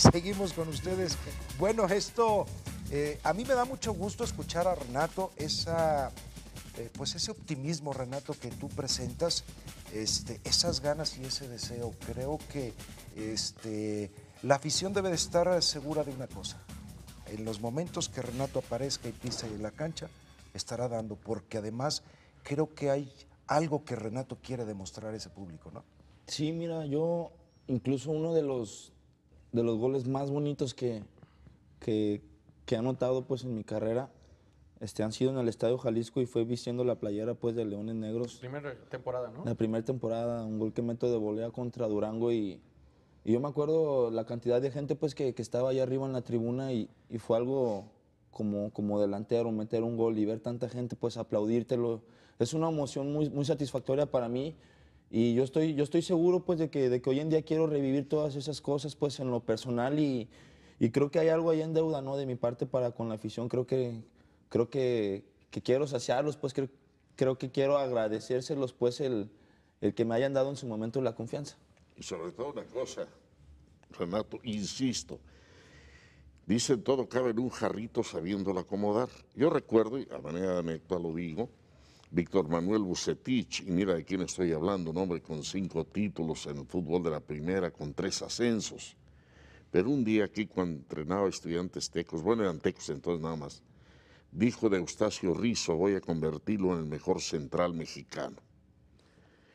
Seguimos con ustedes. Bueno, esto, eh, a mí me da mucho gusto escuchar a Renato, esa, eh, pues ese optimismo, Renato, que tú presentas, este, esas ganas y ese deseo. Creo que este, la afición debe de estar segura de una cosa. En los momentos que Renato aparezca y pise en la cancha, estará dando, porque además creo que hay algo que Renato quiere demostrar a ese público, ¿no? Sí, mira, yo incluso uno de los de los goles más bonitos que, que, he anotado pues, en mi carrera este, han sido en el Estadio Jalisco y fue vistiendo la playera pues, de Leones Negros. Primera temporada, ¿no? La primera temporada, un gol que meto de volea contra Durango y, yo me acuerdo la cantidad de gente pues, que, que estaba allá arriba en la tribuna y, fue algo como, como delantero, meter un gol y ver tanta gente pues aplaudírtelo. Es una emoción muy, muy satisfactoria para mí y yo estoy, yo estoy seguro pues de que, de que hoy en día quiero revivir todas esas cosas pues en lo personal y, y creo que hay algo ahí en deuda, ¿no? De mi parte para con la afición, creo que, creo que, que quiero saciarlos, pues creo, creo que quiero agradecérselos pues el, el que me hayan dado en su momento la confianza. Y sobre todo una cosa, Renato, insisto, dicen todo cabe en un jarrito sabiéndolo acomodar. Yo recuerdo, y a manera de anécdota lo digo, Víctor Manuel Bucetich, y mira de quién estoy hablando, un hombre con cinco títulos en el fútbol de la primera, con tres ascensos. Pero un día aquí cuando entrenaba estudiantes tecos, bueno, eran tecos entonces nada más, dijo de Eustacio Rizo, voy a convertirlo en el mejor central mexicano.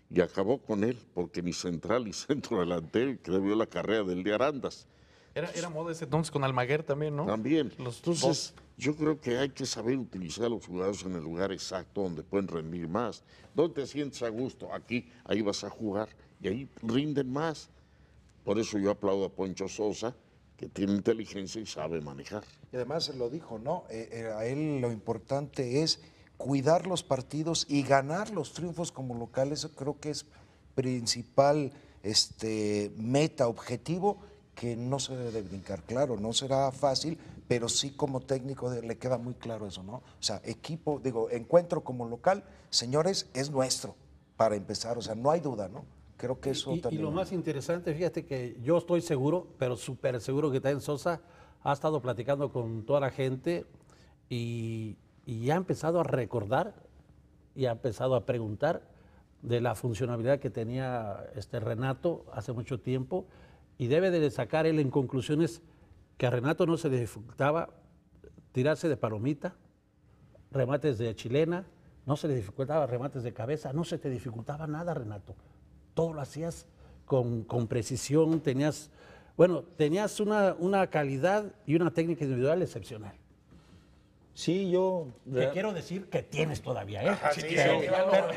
Y acabó con él, porque mi central y centro delantero, que debió la carrera del de Arandas. Era, era moda ese entonces con Almaguer también, ¿no? También. Los entonces, yo creo que hay que saber utilizar a los jugadores en el lugar exacto donde pueden rendir más. ¿Dónde te sientes a gusto? Aquí, ahí vas a jugar y ahí rinden más. Por eso yo aplaudo a Poncho Sosa, que tiene inteligencia y sabe manejar. Y además lo dijo, ¿no? Eh, eh, a él lo importante es cuidar los partidos y ganar los triunfos como local. Eso creo que es principal este, meta, objetivo que no se debe brincar. Claro, no será fácil, pero sí como técnico le queda muy claro eso, ¿no? O sea, equipo, digo, encuentro como local, señores, es nuestro para empezar, o sea, no hay duda, ¿no? Creo que eso también. Y lo más interesante, fíjate que yo estoy seguro, pero súper seguro que en Sosa ha estado platicando con toda la gente y, y ha empezado a recordar y ha empezado a preguntar de la funcionalidad que tenía este Renato hace mucho tiempo y debe de sacar él en conclusiones que a Renato no se le dificultaba tirarse de palomita, remates de chilena, no se le dificultaba remates de cabeza, no se te dificultaba nada, Renato. Todo lo hacías con, precisión, tenías, bueno, tenías una, una calidad y una técnica individual excepcional. Sí, yo. Te quiero decir que tienes todavía, ¿eh? sí, sí, pero,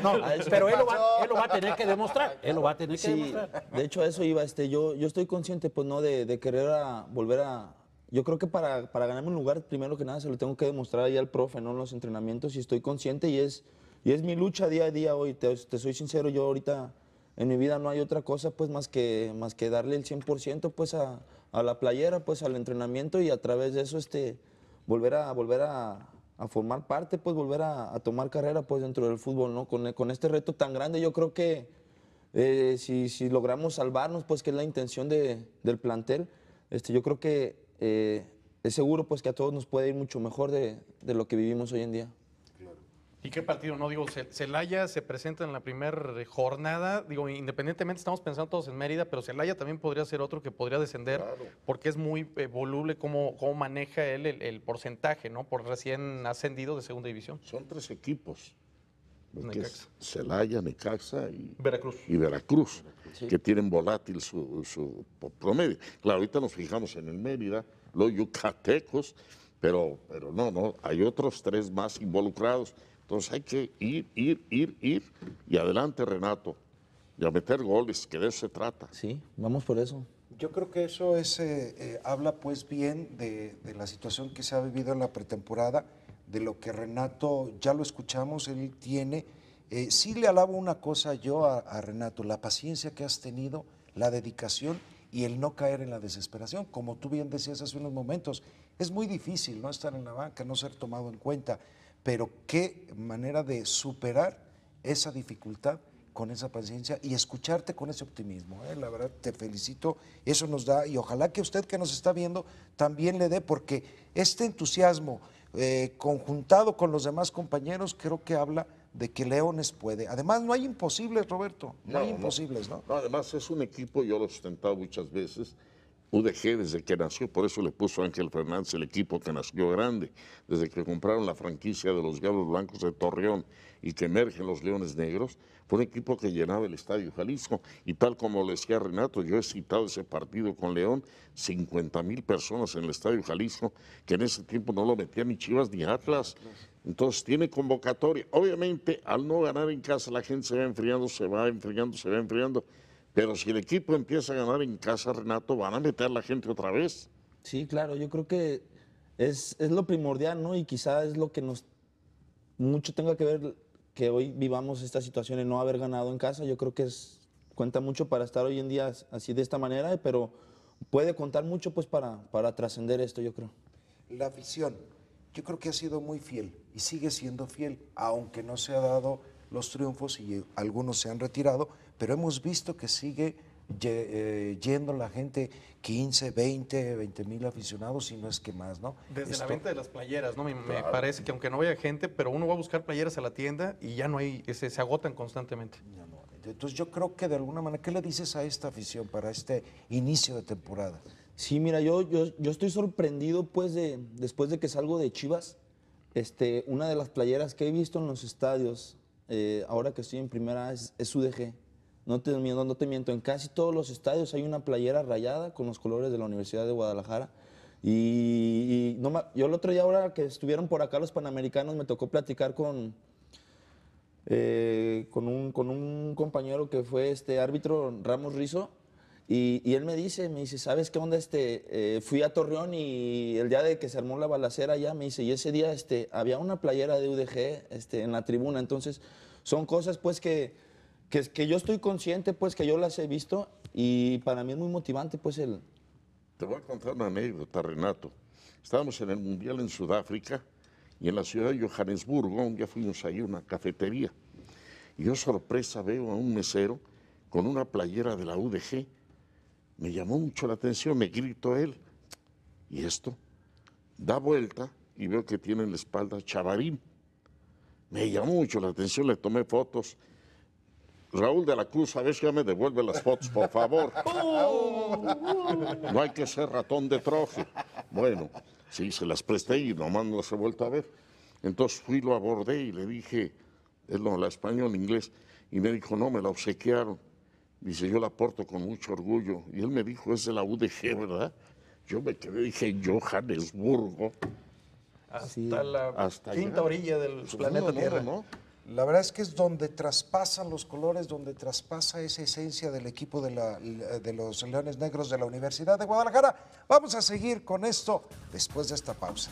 no, pero él, lo va, a tener que demostrar. Él lo va a tener que demostrar. De hecho, a eso iba. Este, yo, yo estoy consciente, pues, no, de, querer volver a. Yo creo que para, para ganarme un lugar, primero que nada, se lo tengo que demostrar ahí al profe, ¿no? En los entrenamientos, y estoy consciente, y es, y es mi lucha día a día hoy. Te, soy sincero, yo ahorita en mi vida no hay otra cosa, pues, más que, más que darle el 100%, pues, a, a la playera, pues, al entrenamiento, y a través de eso, este volver a, volver a, formar parte, pues volver a, tomar carrera pues dentro del fútbol, ¿no? Con, este reto tan grande yo creo que eh, si, logramos salvarnos, pues que es la intención del plantel, este, yo creo que eh, es seguro pues que a todos nos puede ir mucho mejor de lo que vivimos hoy en día. ¿Y qué partido? No digo, Celaya se presenta en la primera eh, jornada. Digo, independientemente estamos pensando todos en Mérida, pero Celaya también podría ser otro que podría descender porque es muy eh, voluble cómo, maneja él el, porcentaje, ¿no? Por recién ascendido de segunda división. Son tres equipos. Celaya, Necaxa y Veracruz. que tienen volátil su, promedio. Claro, ahorita nos fijamos en el Mérida, los yucatecos, pero, pero no, no, hay otros tres más involucrados. Entonces hay que ir, ir, ir, ir y adelante Renato y a meter goles, que de eso se trata. Sí, vamos por eso. Yo creo que eso es, eh, eh, habla pues bien de, la situación que se ha vivido en la pretemporada, de lo que Renato, ya lo escuchamos, él tiene. Eh, sí le alabo una cosa yo a Renato, la paciencia que has tenido, la dedicación y el no caer en la desesperación. Como tú bien decías hace unos momentos, es muy difícil no estar en la banca, no ser tomado en cuenta pero qué manera de superar esa dificultad con esa paciencia y escucharte con ese optimismo. ¿eh? La verdad, te felicito, eso nos da y ojalá que usted que nos está viendo también le dé, porque este entusiasmo eh, conjuntado con los demás compañeros creo que habla de que Leones puede. Además, no hay imposibles, Roberto, no, hay imposibles, no. Además, es un equipo, yo lo he sustentado muchas veces, UDG desde que nació, por eso le puso Ángel Fernández el equipo que nació grande, desde que compraron la franquicia de los Gallos Blancos de Torreón y que emergen los Leones Negros, fue un equipo que llenaba el Estadio Jalisco. Y tal como le decía Renato, yo he citado ese partido con León, 50 mil personas en el Estadio Jalisco, que en ese tiempo no lo metían ni Chivas ni Atlas. Entonces tiene convocatoria. Obviamente, al no ganar en casa, la gente se va enfriando, se va enfriando. Se va enfriando pero si el equipo empieza a ganar en casa, Renato, van a meter a la gente otra vez. Sí, claro, yo creo que es, lo primordial, ¿no? Y quizá es lo que nos mucho tenga que ver que hoy vivamos esta situación de no haber ganado en casa. Yo creo que cuenta mucho para estar hoy en día así de esta manera, pero puede contar mucho pues para, para trascender esto, yo creo. La afición, yo creo que ha sido muy fiel y sigue siendo fiel, aunque no se ha dado los triunfos y algunos se han retirado, pero hemos visto que sigue eh, yendo la gente 15, 20, 20 mil aficionados y no es que más, ¿no? Desde la venta de las playeras, ¿no? Me, parece que aunque no haya gente, pero uno va a buscar playeras a la tienda y ya no hay, se, agotan constantemente. Entonces yo creo que de alguna manera, ¿qué le dices a esta afición para este inicio de temporada? Sí, mira, yo, yo, estoy sorprendido pues de, después de que salgo de Chivas, este, una de las playeras que he visto en los estadios, eh, ahora que estoy en primera, es, es UDG. No te, miento, no te miento, en casi todos los estadios hay una playera rayada con los colores de la Universidad de Guadalajara. Y, no yo el otro día, ahora que estuvieron por acá los panamericanos, me tocó platicar con, eh, con, un, compañero que fue este árbitro Ramos Rizo. Y, él me dice, me dice, ¿sabes qué onda? Este, eh, fui a Torreón y el día de que se armó la balacera allá, me dice, y ese día este, había una playera de UDG este, en la tribuna. Entonces, son cosas pues que, que, que yo estoy consciente, pues, que yo las he visto y para mí es muy motivante, pues, el... Te voy a contar una anécdota, Renato. Estábamos en el Mundial en Sudáfrica y en la ciudad de Johannesburgo, un día fuimos ahí a una cafetería. Y yo, sorpresa, veo a un mesero con una playera de la UDG. Me llamó mucho la atención, me gritó él. ¿Y esto? Da vuelta y veo que tiene en la espalda Chavarín. Me llamó mucho la atención, le tomé fotos Raúl de la Cruz, ¿sabes ya me devuelve las fotos, por favor? Oh. No hay que ser ratón de troje. Bueno, sí, se las presté y nomás no las he vuelto a ver. Entonces fui, lo abordé y le dije, él no la español, inglés, y me dijo, no, me la obsequiaron. Dice, yo la aporto con mucho orgullo. Y él me dijo, es de la UDG, ¿verdad? Yo me quedé, dije, Johannesburgo. Hasta la quinta orilla del pues planeta Tierra. No, la verdad es que es donde traspasan los colores, donde traspasa esa esencia del equipo de, de los Leones Negros de la Universidad de Guadalajara. Vamos a seguir con esto después de esta pausa.